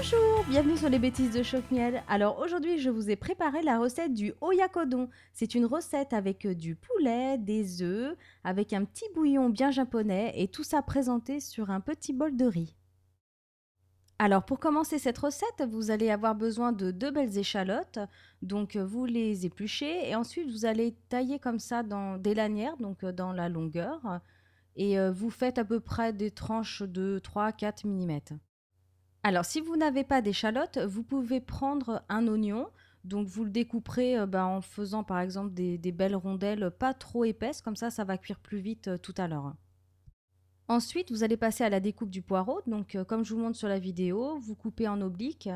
Bonjour, bienvenue sur les bêtises de Chocmiel. Alors aujourd'hui, je vous ai préparé la recette du oyakodon. C'est une recette avec euh, du poulet, des œufs, avec un petit bouillon bien japonais et tout ça présenté sur un petit bol de riz. Alors pour commencer cette recette, vous allez avoir besoin de deux belles échalotes. Donc euh, vous les épluchez et ensuite vous allez tailler comme ça dans des lanières, donc euh, dans la longueur. Et vous faites à peu près des tranches de 3-4 mm. Alors, si vous n'avez pas d'échalotes, vous pouvez prendre un oignon. Donc, vous le découperez euh, bah, en faisant par exemple des, belles rondelles pas trop épaisses, comme ça, ça va cuire plus vite euh, tout à l'heure. Ensuite, vous allez passer à la découpe du poireau. Donc, euh, comme je vous montre sur la vidéo, vous coupez en oblique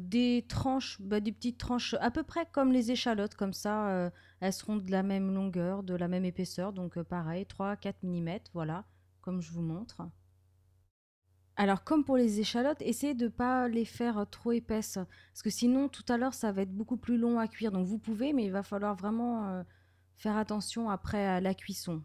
des tranches, bah, des petites tranches à peu près comme les échalotes, comme ça, elles seront de la même longueur, de la même épaisseur. Donc, pareil, 3-4 mm, voilà, comme je vous montre. Alors, comme pour les échalotes, essayez de ne pas les faire euh, trop épaisses, parce que sinon, tout à l'heure, ça va être beaucoup plus long à cuire. Donc, vous pouvez, mais il va falloir vraiment euh, faire attention après la cuisson.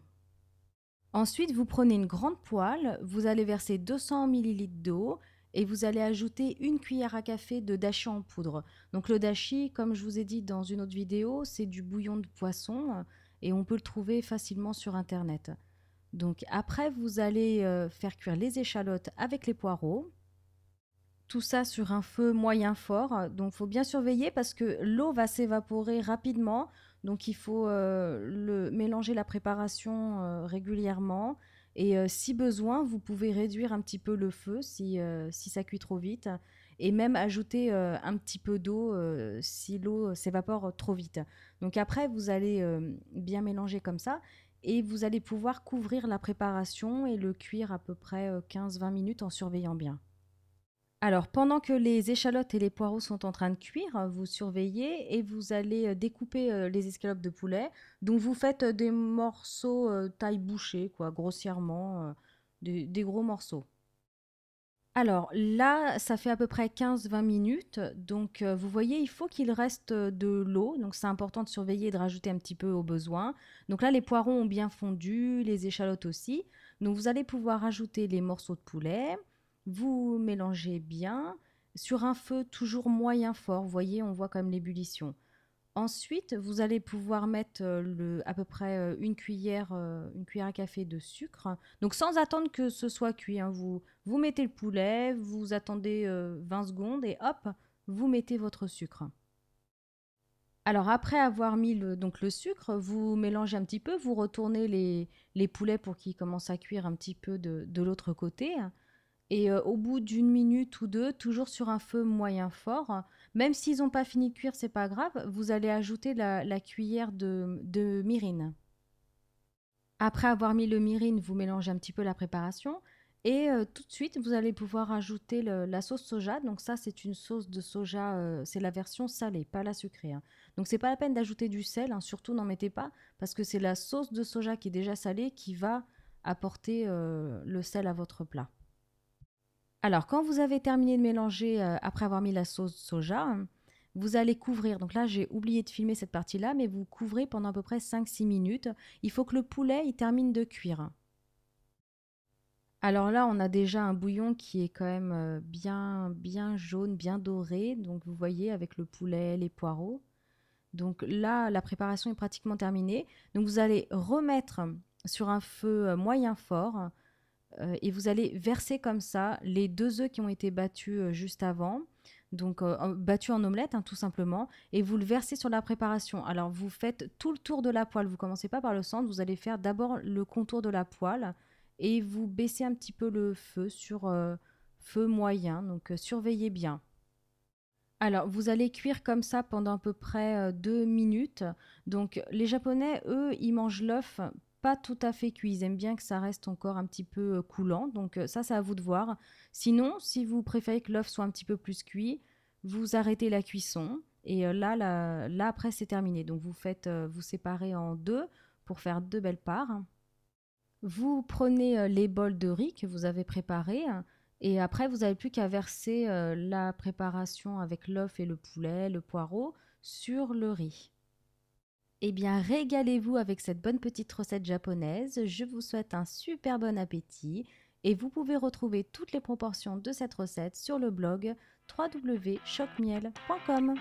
Ensuite, vous prenez une grande poêle, vous allez verser 200 ml d'eau et vous allez ajouter une cuillère à café de dashi en poudre. Donc, le dashi, comme je vous ai dit dans une autre vidéo, c'est du bouillon de poisson euh, et on peut le trouver facilement sur Internet. Donc après, vous allez euh, faire cuire les échalotes avec les poireaux. Tout ça sur un feu moyen fort. Donc faut bien surveiller parce que l'eau va s'évaporer rapidement. Donc il faut euh, le, mélanger la préparation euh, régulièrement. Et si besoin, vous pouvez réduire un petit peu le feu si, si ça cuit trop vite. Et même ajouter un petit peu d'eau si l'eau s'évapore trop vite. Donc après, vous allez bien mélanger comme ça et vous allez pouvoir couvrir la préparation et le cuire à peu près 15-20 euh, minutes en surveillant bien. Alors pendant que les échalotes et les poireaux sont en train de cuire, euh, vous surveillez et vous allez euh, découper les escalopes de poulet. Donc vous faites des morceaux taille bouchée, quoi, grossièrement, des gros morceaux. Alors là, ça fait à peu près 15-20 minutes. Donc euh, vous voyez, il faut qu'il reste euh, de l'eau. Donc c'est important de surveiller et de rajouter un petit peu au besoin. Donc là, les poirons ont bien fondu, les échalotes aussi. Donc vous allez pouvoir ajouter les morceaux de poulet. Vous mélangez bien sur un feu toujours moyen fort. Vous voyez, on voit quand même l'ébullition. Ensuite, vous allez pouvoir mettre euh, à peu près euh, euh, une cuillère, à café de sucre. Donc sans attendre que ce soit cuit, hein, vous, mettez le poulet, vous attendez 20 secondes et hop, vous mettez votre sucre. Alors après avoir mis le, donc le sucre, vous mélangez un petit peu, vous retournez les, poulets pour qu'ils commencent à cuire un petit peu de l'autre côté. Et euh, au bout d'une minute ou deux, toujours sur un feu moyen fort, même s'ils n'ont pas fini de cuire, c'est pas grave, vous allez ajouter la, cuillère de, de, Après avoir mis le mirine, vous mélangez un petit peu la préparation. Et euh, tout de suite, vous allez pouvoir ajouter la sauce soja. Donc ça, c'est une sauce de soja, euh, c'est la version salée, pas la sucrée. Hein. Donc c'est pas la peine d'ajouter du sel, hein, surtout n'en mettez pas, parce que c'est la sauce de soja qui est déjà salée qui va apporter le sel à votre plat. Alors, quand vous avez terminé de mélanger euh, après avoir mis la sauce soja, vous allez couvrir. Donc là, j'ai oublié de filmer cette partie-là, mais vous couvrez pendant à peu près 5-6 minutes. Il faut que le poulet il termine de cuire. Alors là, on a déjà un bouillon qui est quand même euh, bien, bien jaune, bien doré. Donc vous voyez avec le poulet, les poireaux. Donc là, la préparation est pratiquement terminée. Donc vous allez remettre sur un feu euh, moyen fort euh, et vous allez verser comme ça les deux œufs qui ont été battus euh, juste avant, donc euh, battus en omelette hein, tout simplement, et vous le versez sur la préparation. Alors vous faites tout le tour de la poêle, vous commencez pas par le centre, vous allez faire d'abord le contour de la poêle et vous baissez un petit peu le feu sur feu moyen, donc surveillez bien. Alors, vous allez cuire comme ça pendant à peu près deux minutes. Donc, les Japonais, eux, ils mangent l'œuf pas tout à fait cuit. J'aime bien que ça reste encore un petit peu euh, coulant. Donc euh, ça, c'est à vous de voir. Sinon, si vous préférez que l'œuf soit un petit peu plus cuit, vous arrêtez la cuisson. Et euh, là, là, là après, c'est terminé. Donc vous faites, vous séparez en deux pour faire deux belles parts. Vous prenez les bols de riz que vous avez préparés. Et après, vous n'avez plus qu'à verser la préparation avec l'œuf et le poulet, le poireau, sur le riz. Eh bien, régalez-vous avec cette bonne petite recette japonaise. Je vous souhaite un super bon appétit et vous pouvez retrouver toutes les proportions de cette recette sur le blog www.chocmiel.com.